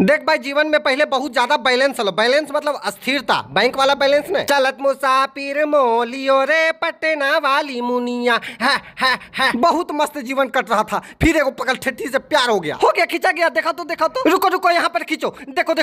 देख भाई जीवन में पहले बहुत ज्यादा बैलेंस हलो बैलेंस मतलब अस्थिरता बैंक वाला बैलेंस नहीं चलत मुसाफिर मोलियो रे पटना वाली मुनिया है, है, है। बहुत मस्त जीवन कट रहा था फिर एगो पकड़ ठेठी से प्यार हो गया हो गया खींचा गया देखा तो देखा तो रुको रुको यहाँ पर खींचो देखो देखो